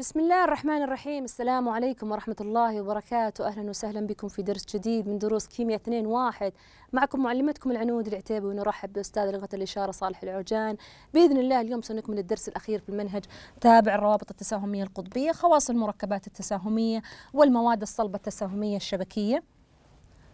بسم الله الرحمن الرحيم السلام عليكم ورحمة الله وبركاته أهلا وسهلا بكم في درس جديد من دروس كيمياء 2 واحد معكم معلمتكم العنود العتيبي ونرحب بأستاذ لغة الإشارة صالح العوجان بإذن الله اليوم سنكمل الدرس الأخير في المنهج تابع الروابط التساهمية القطبية خواص المركبات التساهمية والمواد الصلبة التساهمية الشبكية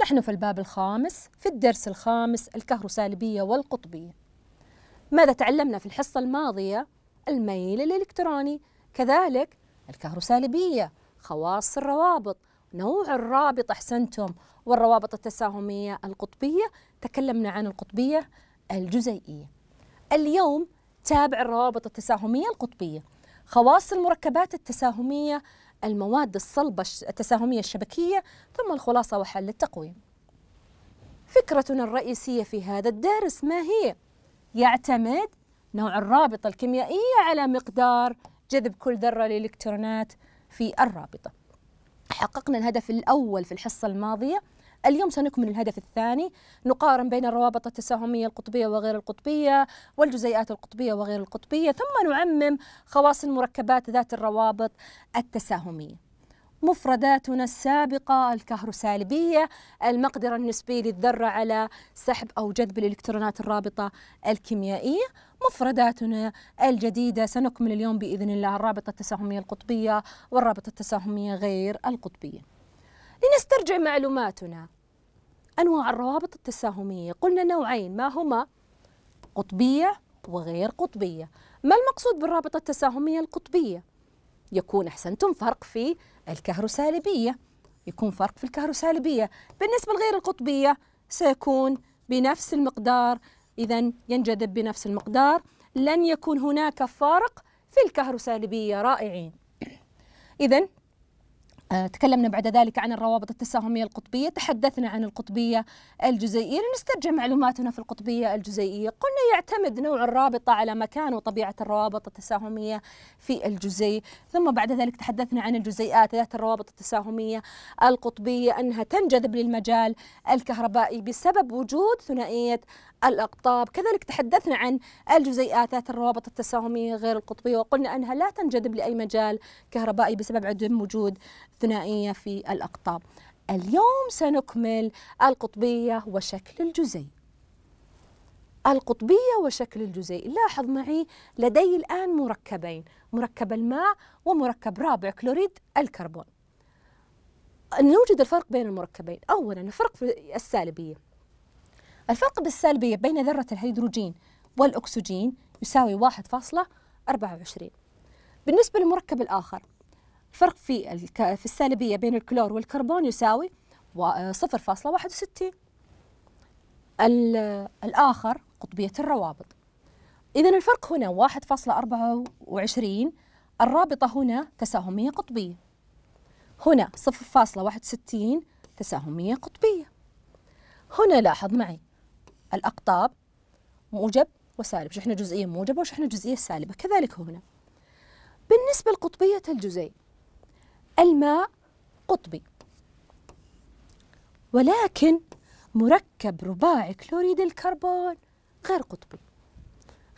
نحن في الباب الخامس في الدرس الخامس الكهروسالبية والقطبية ماذا تعلمنا في الحصة الماضية؟ الميل الإلكتروني كذلك الكهروسالبية خواص الروابط نوع الرابط أحسنتم والروابط التساهمية القطبية تكلمنا عن القطبية الجزيئية اليوم تابع الروابط التساهمية القطبية خواص المركبات التساهمية المواد الصلبة التساهمية الشبكية ثم الخلاصة وحل التقويم فكرتنا الرئيسية في هذا الدرس ما هي؟ يعتمد نوع الرابطة الكيميائية على مقدار جذب كل ذرة للإلكترونات في الرابطة حققنا الهدف الأول في الحصة الماضية اليوم سنكمل الهدف الثاني نقارن بين الروابط التساهمية القطبية وغير القطبية والجزيئات القطبية وغير القطبية ثم نعمم خواص المركبات ذات الروابط التساهمية مفرداتنا السابقة الكهروسالبية المقدرة النسبية للذرة على سحب أو جذب الإلكترونات الرابطة الكيميائية مفرداتنا الجديدة سنكمل اليوم بإذن الله الرابطة التساهمية القطبية والرابطة التساهمية غير القطبية لنسترجع معلوماتنا أنواع الروابط التساهمية قلنا نوعين ما هما قطبية وغير قطبية ما المقصود بالرابطة التساهمية القطبية؟ يكون أحسنتم فرق في الكهروسالبية يكون فرق في الكهروسالبية بالنسبة لغير القطبية سيكون بنفس المقدار إذا ينجذب بنفس المقدار لن يكون هناك فارق في الكهروسالبية رائعين إذا آه، تكلمنا بعد ذلك عن الروابط التساهمية القطبية تحدثنا عن القطبية الجزيئية لنسترجع معلوماتنا في القطبية الجزيئية قلنا يعتمد نوع الرابطة على مكان وطبيعة الروابط التساهمية في الجزيء ثم بعد ذلك تحدثنا عن الجزيئات ذات الروابط التساهمية القطبية أنها تنجذب للمجال الكهربائي بسبب وجود ثنائية الأقطاب كذلك تحدثنا عن الجزيئات ذات الروابط التساهمية غير القطبية وقلنا أنها لا تنجذب لأي مجال كهربائي بسبب عدم وجود ثنائية في الأقطاب اليوم سنكمل القطبية وشكل الجزيء القطبية وشكل الجزيء لاحظ معي لدي الآن مركبين مركب الماء ومركب رابع كلوريد الكربون نوجد الفرق بين المركبين أولا الفرق في السالبية الفرق بالسالبية بين ذرة الهيدروجين والأكسجين يساوي 1.24 بالنسبة للمركب الآخر فرق في الك... في السالبية بين الكلور والكربون يساوي 0.61 الآخر قطبية الروابط إذا الفرق هنا 1.24 الرابطة هنا تساهمية قطبية هنا 0.61 تساهمية قطبية هنا لاحظ معي الأقطاب موجب وسالب شحنة جزئية موجبة وشحنة جزئية سالبة كذلك هنا بالنسبة لقطبية الجزيء الماء قطبي ولكن مركب رباعي كلوريد الكربون غير قطبي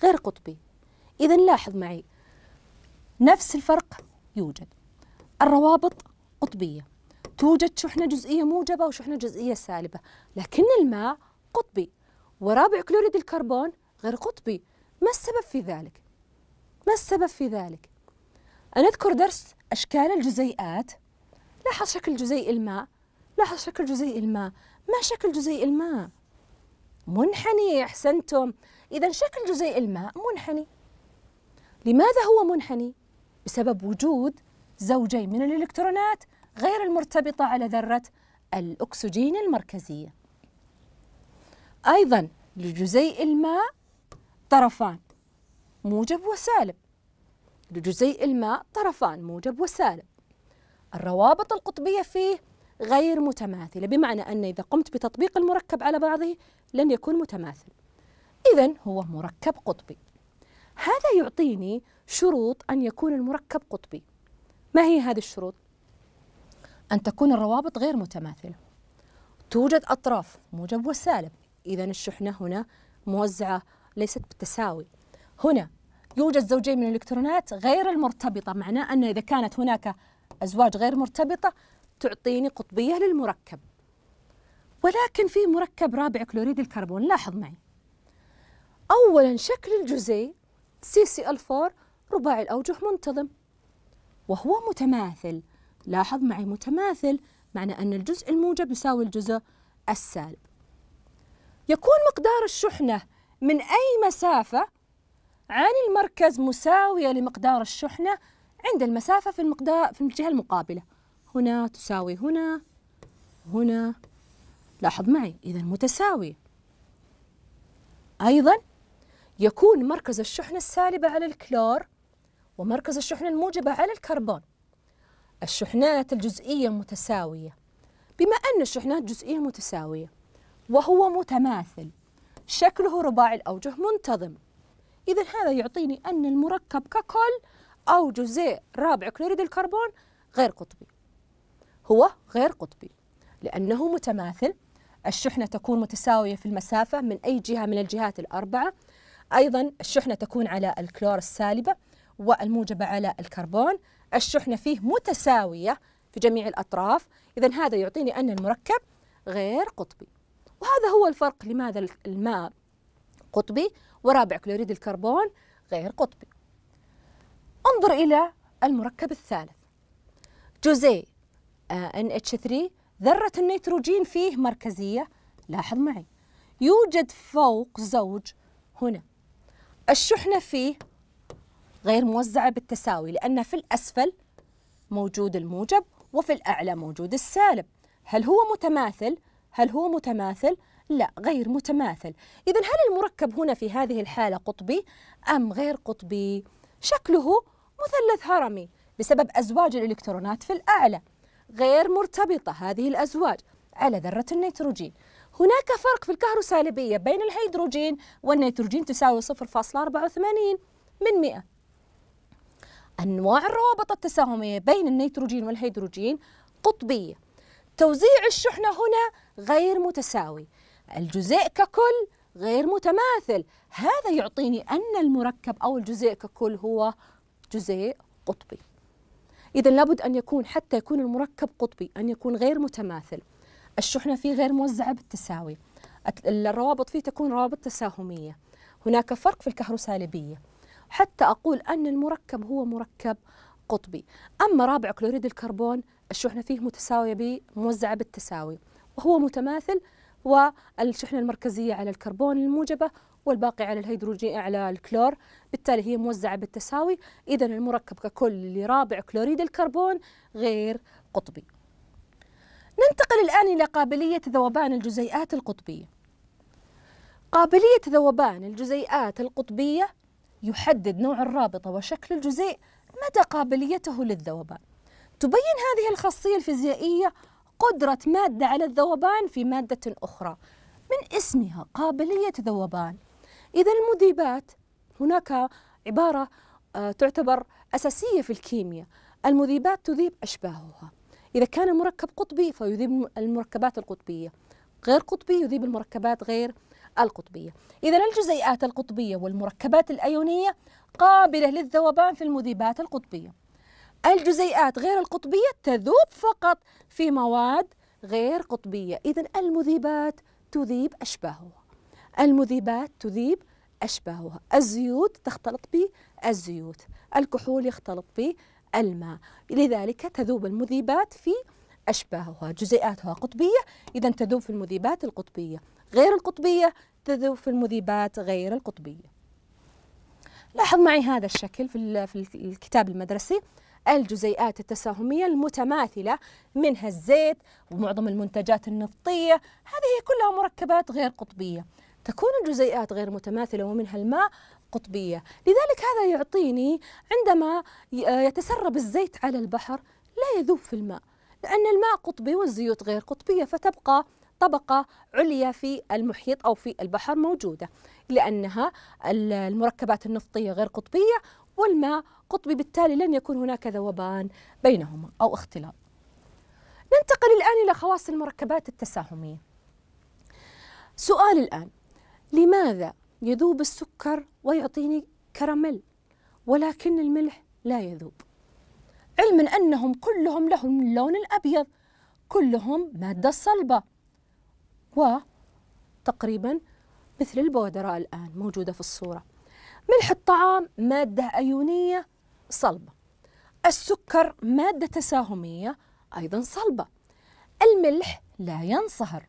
غير قطبي إذا لاحظ معي نفس الفرق يوجد الروابط قطبية توجد شحنة جزئية موجبة وشحنة جزئية سالبة لكن الماء قطبي ورابع كلوريد الكربون غير قطبي ما السبب في ذلك؟ ما السبب في ذلك؟ أذكر درس أشكال الجزيئات لاحظ شكل جزيء الماء لاحظ شكل جزيء الماء ما شكل جزيء الماء؟ منحني أحسنتم إذا شكل جزيء الماء منحني لماذا هو منحني؟ بسبب وجود زوجين من الإلكترونات غير المرتبطة على ذرة الأكسجين المركزية أيضا لجزيء الماء طرفان موجب وسالب لجزيء الماء طرفان موجب وسالب الروابط القطبية فيه غير متماثلة بمعنى أن إذا قمت بتطبيق المركب على بعضه لن يكون متماثل إذا هو مركب قطبي هذا يعطيني شروط أن يكون المركب قطبي ما هي هذه الشروط؟ أن تكون الروابط غير متماثلة توجد أطراف موجب وسالب إذا الشحنة هنا موزعة ليست بالتساوي هنا يوجد زوجين من الإلكترونات غير المرتبطة معناه أن إذا كانت هناك أزواج غير مرتبطة تعطيني قطبية للمركب ولكن في مركب رابع كلوريد الكربون لاحظ معي أولا شكل الجزيء سي سي ال4 رباعي الأوجه منتظم وهو متماثل لاحظ معي متماثل معنى أن الجزء الموجب يساوي الجزء السالب يكون مقدار الشحنة من أي مسافة عن المركز مساوية لمقدار الشحنة عند المسافة في المقدار في الجهة المقابلة هنا تساوي هنا هنا لاحظ معي إذا متساوية أيضا يكون مركز الشحنة السالبة على الكلور ومركز الشحنة الموجبة على الكربون الشحنات الجزئية متساوية بما أن الشحنات جزئية متساوية وهو متماثل شكله رباعي الأوجه منتظم إذا هذا يعطيني أن المركب ككل أو جزيء رابع كلوريد الكربون غير قطبي هو غير قطبي لأنه متماثل الشحنة تكون متساوية في المسافة من أي جهة من الجهات الأربعة أيضا الشحنة تكون على الكلور السالبة والموجبة على الكربون الشحنة فيه متساوية في جميع الأطراف إذا هذا يعطيني أن المركب غير قطبي وهذا هو الفرق لماذا الماء قطبي ورابع كلوريد الكربون غير قطبي انظر إلى المركب الثالث جزيء آه، NH3 ذرة النيتروجين فيه مركزية لاحظ معي يوجد فوق زوج هنا الشحنة فيه غير موزعة بالتساوي لأن في الأسفل موجود الموجب وفي الأعلى موجود السالب هل هو متماثل؟ هل هو متماثل؟ لا غير متماثل إذا هل المركب هنا في هذه الحالة قطبي أم غير قطبي؟ شكله مثلث هرمي بسبب أزواج الإلكترونات في الأعلى غير مرتبطة هذه الأزواج على ذرة النيتروجين هناك فرق في الكهروسالبية بين الهيدروجين والنيتروجين تساوي 0.84 من 100 أنواع الروابط التساهمية بين النيتروجين والهيدروجين قطبية توزيع الشحنة هنا غير متساوي الجزيء ككل غير متماثل هذا يعطيني أن المركب أو الجزيء ككل هو جزيء قطبي إذا لابد أن يكون حتى يكون المركب قطبي أن يكون غير متماثل الشحنة فيه غير موزعة بالتساوي الروابط فيه تكون روابط تساهمية هناك فرق في الكهروسالبية حتى أقول أن المركب هو مركب قطبي أما رابع كلوريد الكربون الشحنة فيه متساوية موزعة بالتساوي هو متماثل والشحنة المركزية على الكربون الموجبة والباقي على الهيدروجين على الكلور بالتالي هي موزعة بالتساوي إذا المركب ككل اللي رابع كلوريد الكربون غير قطبي ننتقل الآن إلى قابلية ذوبان الجزيئات القطبية قابلية ذوبان الجزيئات القطبية يحدد نوع الرابطة وشكل الجزيء مدى قابليته للذوبان تبين هذه الخاصية الفيزيائية قدرة مادة على الذوبان في مادة أخرى من اسمها قابلية ذوبان إذا المذيبات هناك عبارة آه، تعتبر أساسية في الكيمياء المذيبات تذيب أشباهها إذا كان مركب قطبي فيذيب المركبات القطبية غير قطبي يذيب المركبات غير القطبية إذا الجزيئات القطبية والمركبات الأيونية قابلة للذوبان في المذيبات القطبية الجزيئات غير القطبية تذوب فقط في مواد غير قطبية إذا المذيبات تذيب أشباهها المذيبات تذيب أشباهها الزيوت تختلط بالزيوت الكحول يختلط بالماء لذلك تذوب المذيبات في أشباهها جزيئاتها قطبية إذا تذوب في المذيبات القطبية غير القطبية تذوب في المذيبات غير القطبية لاحظ معي هذا الشكل في الكتاب المدرسي الجزيئات التساهمية المتماثلة منها الزيت ومعظم المنتجات النفطية هذه كلها مركبات غير قطبية تكون الجزيئات غير متماثلة ومنها الماء قطبية لذلك هذا يعطيني عندما آه، يتسرب الزيت على البحر لا يذوب في الماء لأن الماء قطبي والزيوت غير قطبية فتبقى طبقة عليا في المحيط أو في البحر موجودة لأنها المركبات النفطية غير قطبية والماء قطبي بالتالي لن يكون هناك ذوبان بينهما أو اختلاط ننتقل الآن إلى خواص المركبات التساهمية سؤال الآن لماذا يذوب السكر ويعطيني كراميل ولكن الملح لا يذوب علما أنهم كلهم لهم اللون الأبيض كلهم مادة صلبة وتقريبا مثل البودرة الآن موجودة في الصورة ملح الطعام مادة أيونية صلبة السكر مادة تساهمية أيضا صلبة الملح لا ينصهر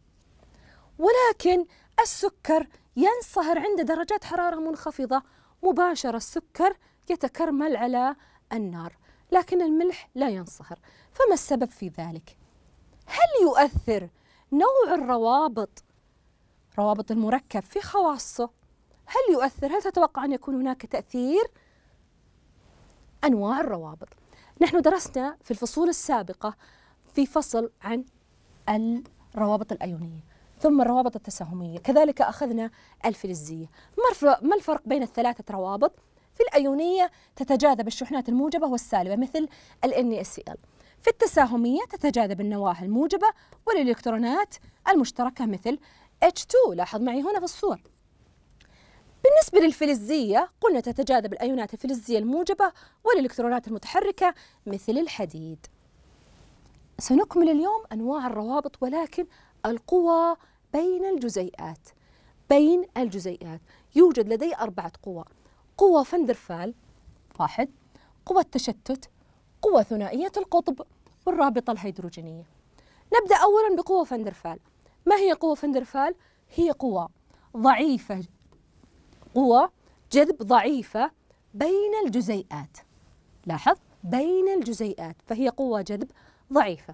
ولكن السكر ينصهر عند درجات حرارة منخفضة مباشرة السكر يتكرمل على النار لكن الملح لا ينصهر فما السبب في ذلك؟ هل يؤثر نوع الروابط روابط المركب في خواصه هل يؤثر هل تتوقع أن يكون هناك تأثير أنواع الروابط نحن درسنا في الفصول السابقة في فصل عن الروابط الأيونية ثم الروابط التساهمية كذلك أخذنا الفلزية ما الفرق بين الثلاثة روابط؟ في الأيونية تتجاذب الشحنات الموجبة والسالبة مثل الـ NaCl في التساهمية تتجاذب النواة الموجبة والإلكترونات المشتركة مثل H2 لاحظ معي هنا في الصور بالنسبة للفلزية قلنا تتجاذب الأيونات الفلزية الموجبة والإلكترونات المتحركة مثل الحديد سنكمل اليوم أنواع الروابط ولكن القوى بين الجزيئات بين الجزيئات يوجد لدي أربعة قوى قوة فندرفال واحد قوة تشتت قوة ثنائية القطب والرابطة الهيدروجينية نبدأ أولا بقوة فندرفال ما هي قوة فندرفال؟ هي قوة ضعيفة قوى جذب ضعيفة بين الجزيئات لاحظ بين الجزيئات فهي قوة جذب ضعيفة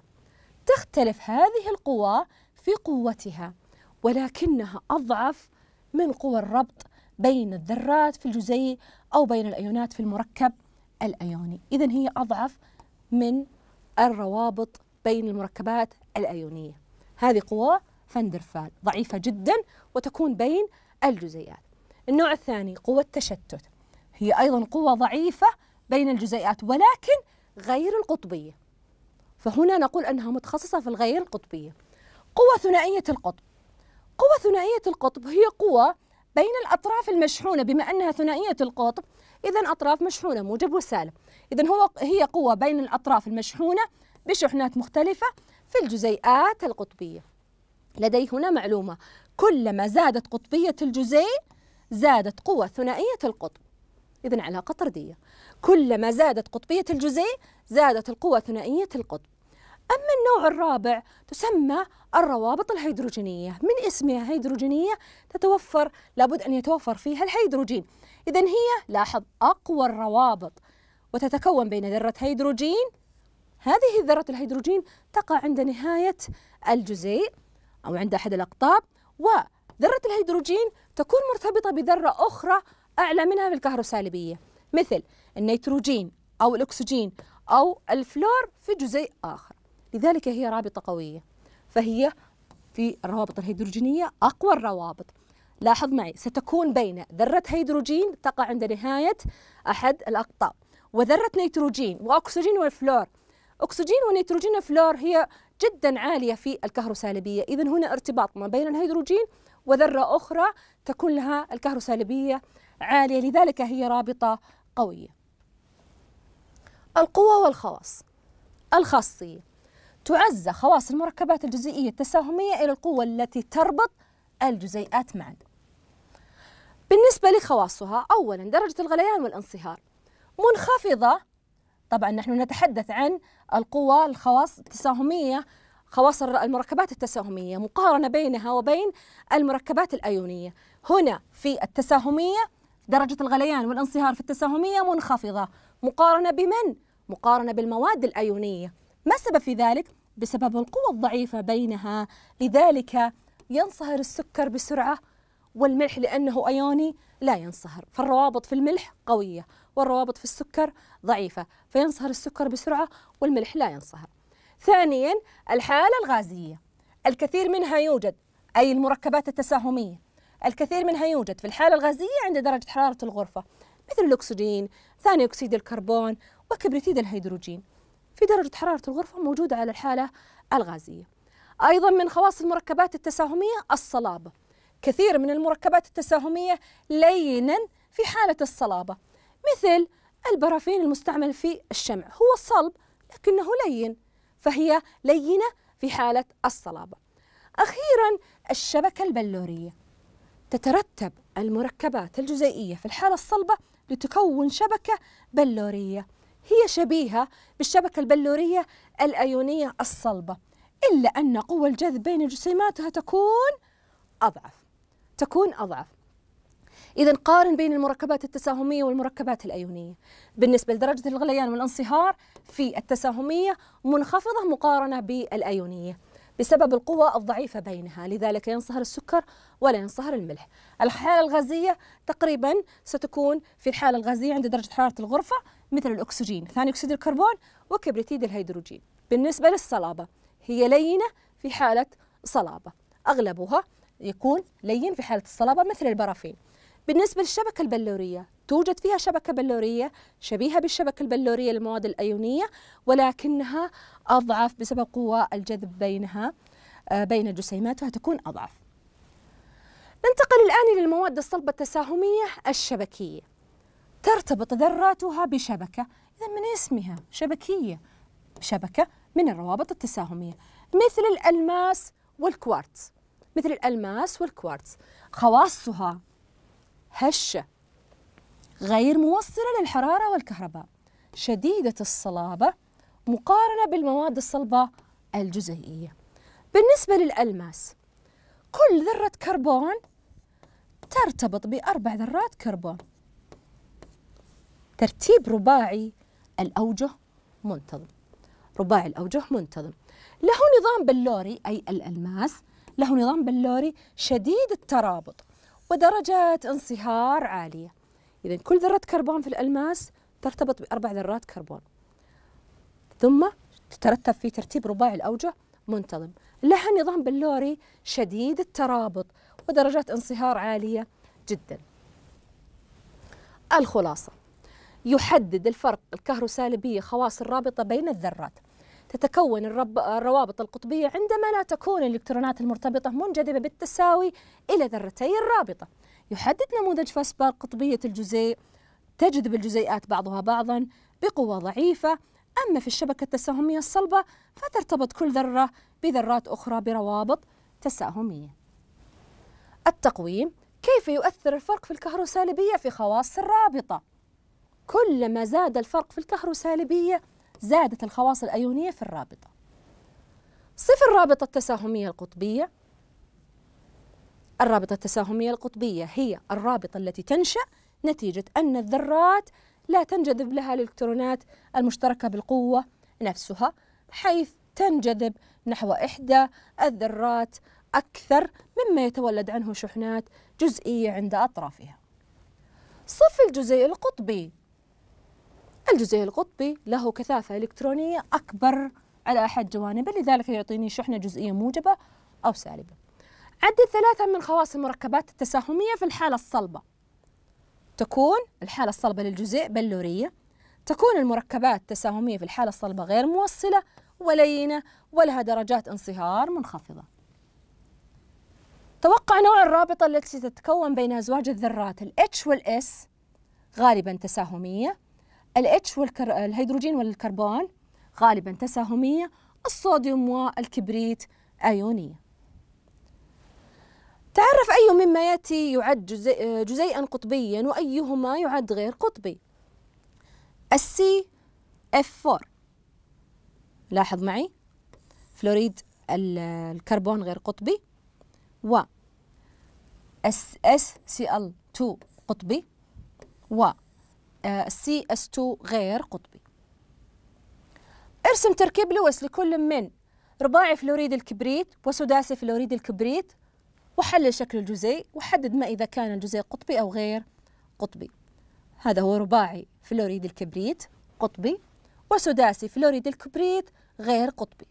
تختلف هذه القوى في قوتها ولكنها أضعف من قوى الربط بين الذرات في الجزيء أو بين الأيونات في المركب الأيوني إذا هي أضعف من الروابط بين المركبات الأيونية هذه قوى فاندرفال ضعيفة جدا وتكون بين الجزيئات النوع الثاني قوة التشتت هي أيضا قوة ضعيفة بين الجزيئات ولكن غير القطبية فهنا نقول أنها متخصصة في الغير القطبية قوة ثنائية القطب قوة ثنائية القطب هي قوة بين الأطراف المشحونة بما أنها ثنائية القطب إذا أطراف مشحونة موجب وسالب إذا هو هي قوة بين الأطراف المشحونة بشحنات مختلفة في الجزيئات القطبية لدي هنا معلومة كلما زادت قطبية الجزيء زادت قوة ثنائية القطب إذا علاقة طردية كلما زادت قطبية الجزيء زادت القوة ثنائية القطب أما النوع الرابع تسمى الروابط الهيدروجينية من اسمها هيدروجينية تتوفر لابد أن يتوفر فيها الهيدروجين إذا هي لاحظ أقوى الروابط وتتكون بين ذرة هيدروجين هذه ذرة الهيدروجين تقع عند نهاية الجزيء أو عند أحد الأقطاب و ذرة الهيدروجين تكون مرتبطة بذرة أخرى أعلى منها في الكهروسالبية مثل النيتروجين أو الأكسجين أو الفلور في جزيء آخر لذلك هي رابطة قوية فهي في الروابط الهيدروجينية أقوى الروابط لاحظ معي ستكون بين ذرة هيدروجين تقع عند نهاية أحد الأقطاب وذرة نيتروجين وأكسجين والفلور أكسجين ونيتروجين وفلور هي جدا عالية في الكهروسالبية إذا هنا ارتباط ما بين الهيدروجين وذرة أخرى تكون لها الكهروسالبية عالية لذلك هي رابطة قوية القوة والخواص الخاصية تعزى خواص المركبات الجزيئية التساهمية إلى القوة التي تربط الجزيئات معا بالنسبة لخواصها أولا درجة الغليان والانصهار منخفضة طبعا نحن نتحدث عن القوه الخواص التساهمية خواص المركبات التساهمية مقارنة بينها وبين المركبات الأيونية هنا في التساهمية درجة الغليان والانصهار في التساهمية منخفضة مقارنة بمن؟ مقارنة بالمواد الأيونية ما السبب في ذلك؟ بسبب القوة الضعيفة بينها لذلك ينصهر السكر بسرعة والملح لأنه أيوني لا ينصهر فالروابط في الملح قوية والروابط في السكر ضعيفة فينصهر السكر بسرعة والملح لا ينصهر ثانيا الحالة الغازية الكثير منها يوجد أي المركبات التساهمية الكثير منها يوجد في الحالة الغازية عند درجة حرارة الغرفة مثل الأكسجين ثاني أكسيد الكربون وكبريتيد الهيدروجين في درجة حرارة الغرفة موجودة على الحالة الغازية أيضا من خواص المركبات التساهمية الصلابة كثير من المركبات التساهمية لينا في حالة الصلابة مثل البرافين المستعمل في الشمع هو صلب لكنه لين فهي لينة في حالة الصلابة أخيرا الشبكة البلورية تترتب المركبات الجزيئية في الحالة الصلبة لتكون شبكة بلورية هي شبيهة بالشبكة البلورية الأيونية الصلبة إلا أن قوى الجذب بين جسيماتها تكون أضعف تكون أضعف إذا قارن بين المركبات التساهمية والمركبات الأيونية بالنسبة لدرجة الغليان والانصهار في التساهمية منخفضة مقارنة بالأيونية بسبب القوى الضعيفة بينها لذلك ينصهر السكر ولا ينصهر الملح الحالة الغازية تقريبا ستكون في الحالة الغازية عند درجة حرارة الغرفة مثل الأكسجين ثاني أكسيد الكربون وكبريتيد الهيدروجين بالنسبة للصلابة هي لينة في حالة صلابة أغلبها يكون لين في حالة الصلابة مثل البرافين بالنسبة للشبكة البلورية توجد فيها شبكة بلورية شبيهة بالشبكة البلورية للمواد الأيونية ولكنها أضعف بسبب قوى الجذب بينها آه، بين جسيماتها تكون أضعف ننتقل الآن إلى المواد الصلبة التساهمية الشبكية ترتبط ذراتها بشبكة إذا من اسمها شبكية شبكة من الروابط التساهمية مثل الألماس والكوارتز مثل الألماس والكوارتز خواصها هشة غير موصلة للحرارة والكهرباء شديدة الصلابة مقارنة بالمواد الصلبة الجزيئية بالنسبة للألماس كل ذرة كربون ترتبط بأربع ذرات كربون ترتيب رباعي الأوجه منتظم رباعي الأوجه منتظم له نظام بلوري أي الألماس له نظام بلوري شديد الترابط ودرجات انصهار عالية إذا كل ذرة كربون في الألماس ترتبط بأربع ذرات كربون ثم تترتب في ترتيب رباعي الأوجه منتظم لها نظام بلوري شديد الترابط ودرجات انصهار عالية جدا الخلاصة يحدد الفرق الكهروسالبية خواص الرابطة بين الذرات تتكون الروابط القطبية عندما لا تكون الإلكترونات المرتبطة منجذبة بالتساوي إلى ذرتي الرابطة يحدد نموذج فاسبار قطبية الجزيء تجذب الجزيئات بعضها بعضا بقوة ضعيفة أما في الشبكة التساهمية الصلبة فترتبط كل ذرة بذرات أخرى بروابط تساهمية التقويم كيف يؤثر الفرق في الكهروسالبية في خواص الرابطة؟ كلما زاد الفرق في الكهروسالبية زادت الخواص الأيونية في الرابطة صف الرابطة التساهمية القطبية الرابطة التساهمية القطبية هي الرابطة التي تنشأ نتيجة أن الذرات لا تنجذب لها الإلكترونات المشتركة بالقوة نفسها حيث تنجذب نحو إحدى الذرات أكثر مما يتولد عنه شحنات جزئية عند أطرافها. صف الجزيء القطبي الجزيء القطبي له كثافة إلكترونية أكبر على أحد جوانبه لذلك يعطيني شحنة جزئية موجبة أو سالبة عدد ثلاثة من خواص المركبات التساهمية في الحالة الصلبة تكون الحالة الصلبة للجزيء بلورية تكون المركبات التساهمية في الحالة الصلبة غير موصلة ولينة ولها درجات انصهار منخفضة توقع نوع الرابطة التي تتكون بين أزواج الذرات الـ H والـ S غالبا تساهمية الاتش والهيدروجين والكربون غالبا تساهمية الصوديوم والكبريت آيونية تعرف أي مما يأتي يعد جزيئا قطبيا وأيهما يعد غير قطبي السي اف 4 لاحظ معي فلوريد الكربون غير قطبي و اس اس سي ال 2 قطبي و سي اس 2 غير قطبي ارسم تركيب لويس لكل من رباعي فلوريد الكبريت وسداسي فلوريد الكبريت وحلل شكل الجزيء وحدد ما إذا كان الجزيء قطبي أو غير قطبي هذا هو رباعي فلوريد الكبريت قطبي وسداسي فلوريد الكبريت غير قطبي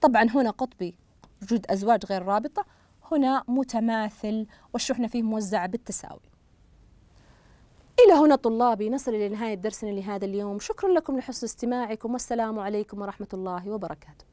طبعا هنا قطبي وجود أزواج غير رابطة هنا متماثل والشحنة فيه موزعة بالتساوي إلى هنا طلابي نصل إلى نهاية درسنا لهذا اليوم شكرا لكم لحسن استماعكم والسلام عليكم ورحمة الله وبركاته